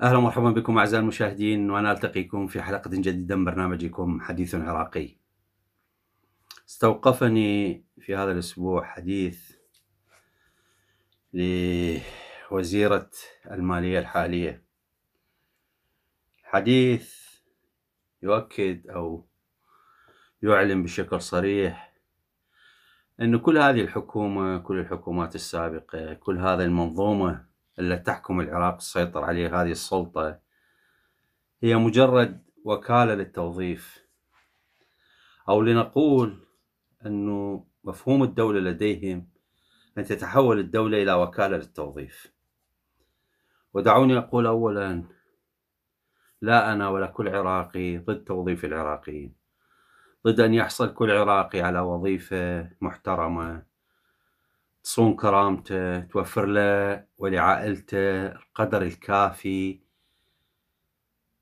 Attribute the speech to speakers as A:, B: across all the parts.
A: اهلا ومرحبا بكم اعزائي المشاهدين وانا التقيكم في حلقه جديده من برنامجكم حديث عراقي. استوقفني في هذا الاسبوع حديث لوزيره الماليه الحاليه. حديث يؤكد او يعلن بشكل صريح أن كل هذه الحكومة كل الحكومات السابقة كل هذه المنظومة التي تحكم العراق تسيطر عليه هذه السلطة هي مجرد وكالة للتوظيف أو لنقول أن مفهوم الدولة لديهم أن تتحول الدولة إلى وكالة للتوظيف ودعوني أقول أولا لا أنا ولا كل عراقي ضد توظيف العراقيين ضد أن يحصل كل عراقي على وظيفة محترمة تصون كرامته توفر له ولعائلته القدر الكافي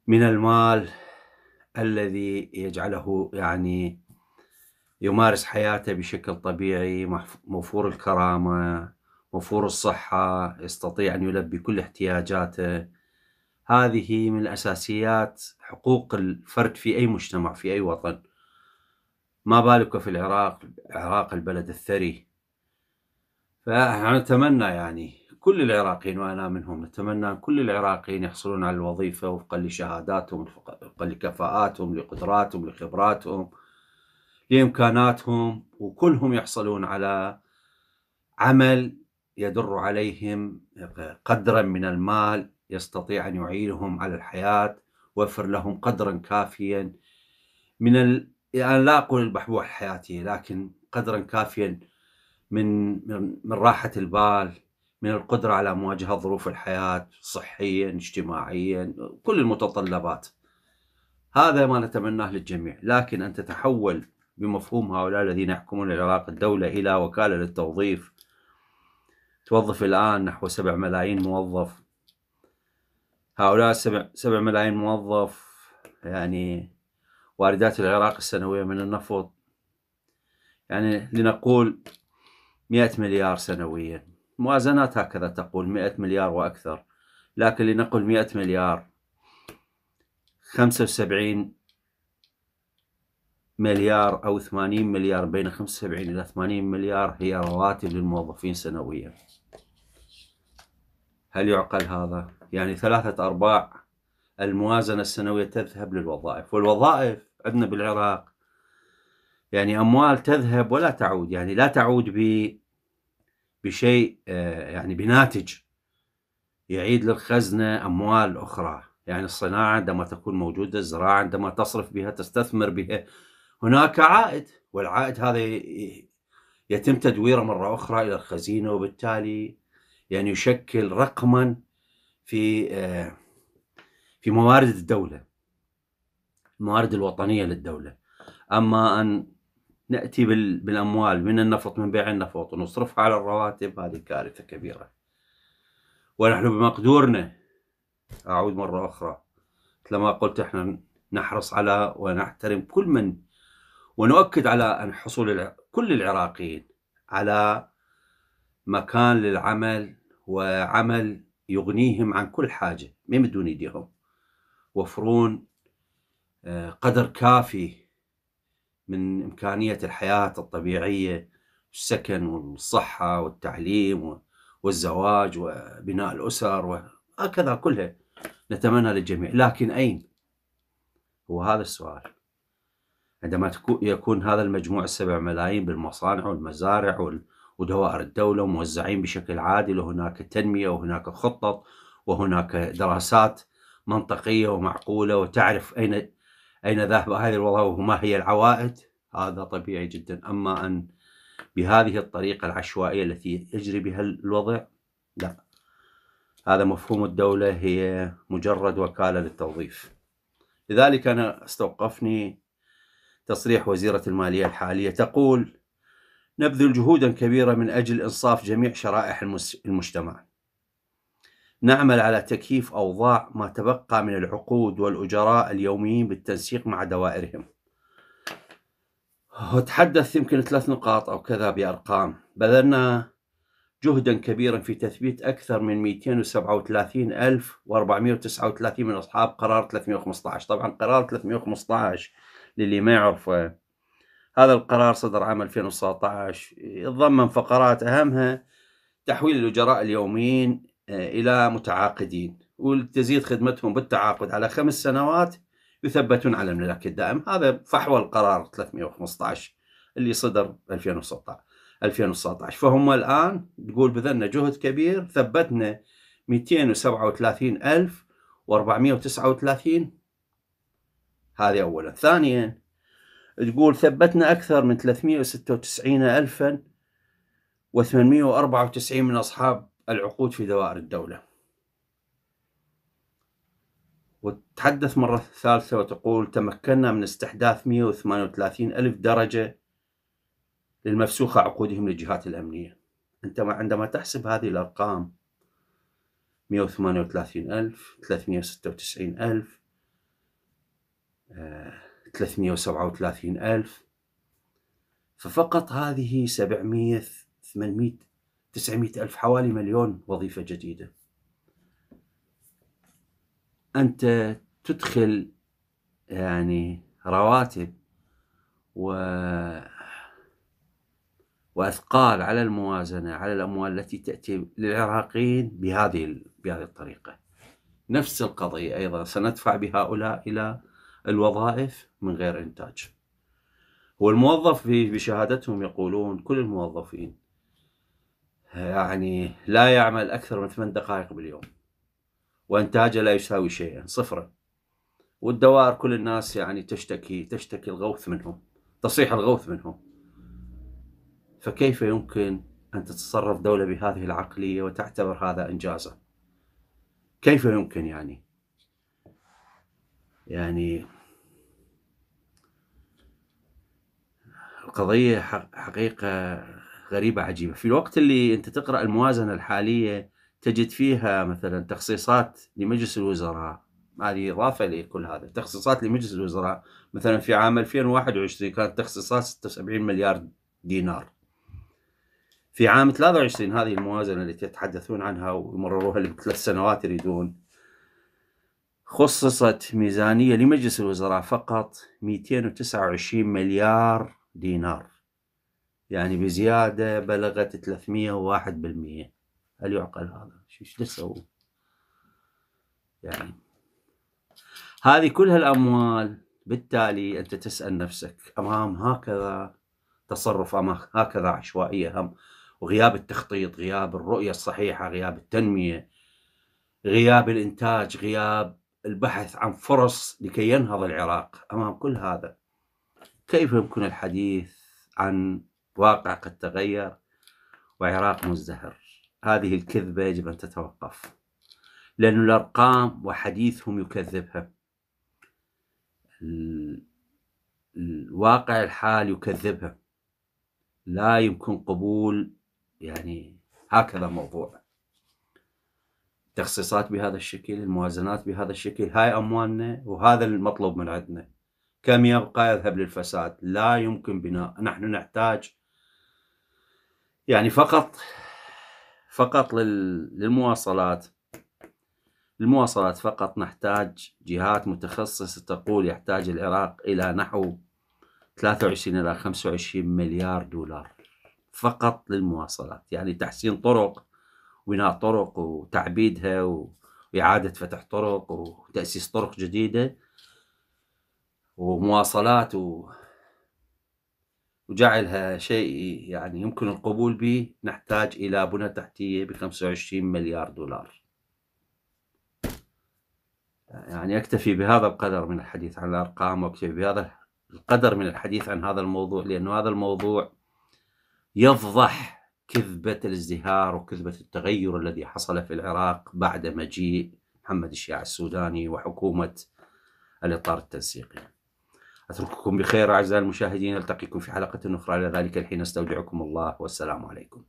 A: من المال الذي يجعله يعني يمارس حياته بشكل طبيعي موفور الكرامة موفور الصحة يستطيع أن يلبي كل احتياجاته هذه من الأساسيات حقوق الفرد في أي مجتمع في أي وطن ما بالك في العراق العراق البلد الثري فنتمنى نتمنى يعني كل العراقيين وأنا منهم نتمنى كل العراقيين يحصلون على الوظيفة وفقا لشهاداتهم وفقا لكفاءاتهم لقدراتهم لخبراتهم لإمكاناتهم وكلهم يحصلون على عمل يدر عليهم قدرا من المال يستطيع أن يعينهم على الحياة وفر لهم قدرا كافيا من ال... يعني لا أقول البحبوح الحياتي لكن قدرا كافيا من من راحه البال من القدره على مواجهه ظروف الحياه صحيا اجتماعيا كل المتطلبات هذا ما نتمناه للجميع لكن ان تتحول بمفهوم هؤلاء الذين يحكمون العراق الدوله الى وكاله للتوظيف توظف الان نحو 7 ملايين موظف هؤلاء 7 ملايين موظف يعني واردات العراق السنويه من النفط يعني لنقول 100 مليار سنويا موازنات هكذا تقول 100 مليار وأكثر لكن لنقل 100 مليار 75 مليار أو 80 مليار بين 75 إلى 80 مليار هي رواتب للموظفين سنويا هل يعقل هذا؟ يعني ثلاثة أرباع الموازنة السنوية تذهب للوظائف والوظائف عندنا بالعراق يعني أموال تذهب ولا تعود يعني لا تعود ب بشيء آه، يعني بناتج يعيد للخزنة أموال أخرى يعني الصناعة عندما تكون موجودة الزراعة عندما تصرف بها تستثمر بها هناك عائد والعائد هذا يتم تدويره مرة أخرى إلى الخزينة وبالتالي يعني يشكل رقما في آه، في موارد الدولة الموارد الوطنية للدولة أما أن ناتي بالاموال من النفط من بيع النفط ونصرفها على الرواتب هذه كارثه كبيره ونحن بمقدورنا اعود مره اخرى كما قلت احنا نحرص على ونحترم كل من ونؤكد على ان حصول كل العراقيين على مكان للعمل وعمل يغنيهم عن كل حاجه من دون ايديهم وفرون آه، قدر كافي من إمكانية الحياة الطبيعية السكن والصحة والتعليم والزواج وبناء الأسر وهكذا كلها نتمنى للجميع لكن أين؟ هو هذا السؤال عندما يكون هذا المجموع السبع ملايين بالمصانع والمزارع ودوائر الدولة موزعين بشكل عادل وهناك تنمية وهناك خطط وهناك دراسات منطقية ومعقولة وتعرف أين أين ذهب هذه الوظائف وما هي العوائد هذا طبيعي جدا أما أن بهذه الطريقة العشوائية التي يجري بها الوضع لا هذا مفهوم الدولة هي مجرد وكالة للتوظيف لذلك أنا استوقفني تصريح وزيرة المالية الحالية تقول نبذل جهودا كبيرة من أجل إنصاف جميع شرائح المجتمع نعمل على تكييف أوضاع ما تبقى من العقود والأجراء اليوميين بالتنسيق مع دوائرهم وتحدث يمكن ثلاث نقاط أو كذا بأرقام بذلنا جهدا كبيرا في تثبيت أكثر من 237439 من أصحاب قرار 315 طبعا قرار 315 للي ما يعرفه هذا القرار صدر عام 2019 يتضمن فقرات أهمها تحويل الأجراء اليوميين آه، إلى متعاقدين وتزيد خدمتهم بالتعاقد على خمس سنوات يثبتون على الملاك الدائم هذا فحوى القرار 315 اللي صدر 2016 2019 فهم الآن تقول بذلنا جهد كبير ثبتنا 237439 هذه أولا ثانيا تقول ثبتنا أكثر من 396894 من أصحاب العقود في دوائر الدولة وتحدث مرة ثالثة وتقول تمكنا من استحداث 138 ألف درجة للمفسوخة عقودهم للجهات الأمنية أنت عندما تحسب هذه الأرقام 138 ألف 396 ألف 337 آه، ألف ففقط هذه 700 800 900 ألف حوالي مليون وظيفة جديدة أنت تدخل يعني رواتب و واثقال على الموازنه على الاموال التي تاتي للعراقيين بهذه بهذه الطريقه. نفس القضيه ايضا سندفع بهؤلاء الى الوظائف من غير انتاج. والموظف بشهادتهم يقولون كل الموظفين يعني لا يعمل أكثر من ثمان دقائق باليوم وإنتاجه لا يساوي شيئا صفرا والدوائر كل الناس يعني تشتكي تشتكي الغوث منهم تصيح الغوث منهم فكيف يمكن أن تتصرف دولة بهذه العقلية وتعتبر هذا إنجازا كيف يمكن يعني يعني القضية حقيقة غريبة عجيبة في الوقت اللي أنت تقرأ الموازنة الحالية تجد فيها مثلا تخصيصات لمجلس الوزراء هذه إضافة لكل هذا تخصيصات لمجلس الوزراء مثلا في عام 2021 كانت تخصيصات 76 مليار دينار في عام 23 هذه الموازنة التي تتحدثون عنها ومرروها اللي بثلاث سنوات يريدون خصصت ميزانية لمجلس الوزراء فقط 229 مليار دينار يعني بزيادة بلغت 301% هل يعقل هذا؟ شو تسوي؟ يعني هذه كل هالأموال بالتالي أنت تسأل نفسك أمام هكذا تصرف أمام هكذا عشوائية هم وغياب التخطيط غياب الرؤية الصحيحة غياب التنمية غياب الإنتاج غياب البحث عن فرص لكي ينهض العراق أمام كل هذا كيف يمكن الحديث عن واقع قد تغير وعراق مزدهر هذه الكذبة يجب أن تتوقف لأن الأرقام وحديثهم يكذبها الواقع الحال يكذبها لا يمكن قبول يعني هكذا موضوع تخصيصات بهذا الشكل الموازنات بهذا الشكل هاي أموالنا وهذا المطلوب من عندنا كم يبقى يذهب للفساد لا يمكن بناء نحن نحتاج يعني فقط فقط للمواصلات المواصلات فقط نحتاج جهات متخصصة تقول يحتاج العراق إلى نحو 23 إلى 25 مليار دولار فقط للمواصلات يعني تحسين طرق وبناء طرق وتعبيدها وإعادة فتح طرق وتأسيس طرق جديدة ومواصلات وجعلها شيء يعني يمكن القبول به نحتاج إلى بنى تحتية ب 25 مليار دولار يعني أكتفي بهذا القدر من الحديث عن الأرقام وأكتفي بهذا القدر من الحديث عن هذا الموضوع لأنه هذا الموضوع يفضح كذبة الازدهار وكذبة التغير الذي حصل في العراق بعد مجيء محمد الشيع السوداني وحكومة الإطار التنسيقي أترككم بخير أعزائي المشاهدين نلتقيكم في حلقة أخرى لذلك الحين استودعكم الله والسلام عليكم